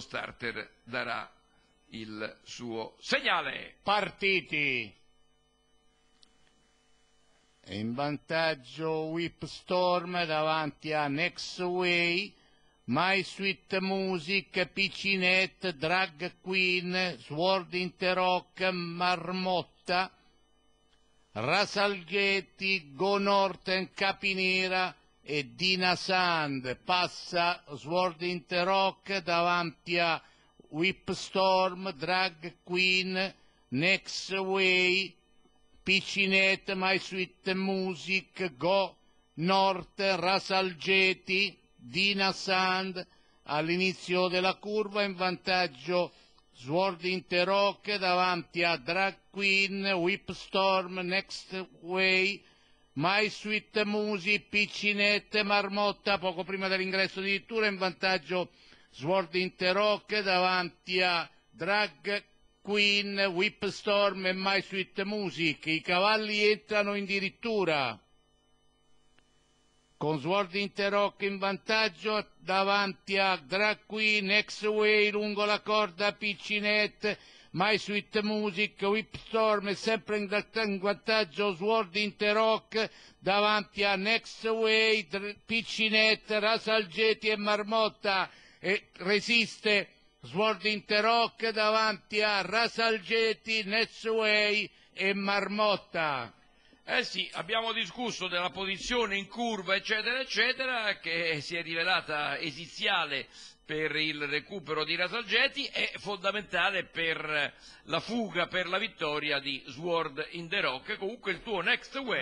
lo starter darà il suo segnale. Partiti. In vantaggio Whipstorm davanti a Next Way, My Sweet Music, Piccinette, Drag Queen, Sword Interrock, Marmotta, Rasalghetti, Go Norten, Capinera, e Dina Sand passa Sword in the Rock davanti a Whipstorm, Drag Queen, Next Way, Piccinette, My Sweet Music, Go North, Rasalgeti, Dina Sand all'inizio della curva in vantaggio Sword in the Rock davanti a Drag Queen, Whipstorm, Next Way, My Sweet Musi, Piccinette, Marmotta poco prima dell'ingresso di Tura in vantaggio Sword Interrock davanti a Drag Queen, Whipstorm e My Sweet Music. I cavalli entrano in dirittura con Sword Interrock in vantaggio davanti a Drag Queen, X-Way lungo la corda, Piccinette, My Sweet Music, Whipstorm sempre in vantaggio Sword Interrock davanti a Next Way, Piccinette, Rasalgeti e Marmotta e resiste Sword Interrock davanti a Rasalgeti, Next Way e Marmotta. Eh sì, abbiamo discusso della posizione in curva, eccetera, eccetera, che si è rivelata esiziale per il recupero di Rasalgeti e fondamentale per la fuga, per la vittoria di Sword in the Rock. Comunque il tuo next way.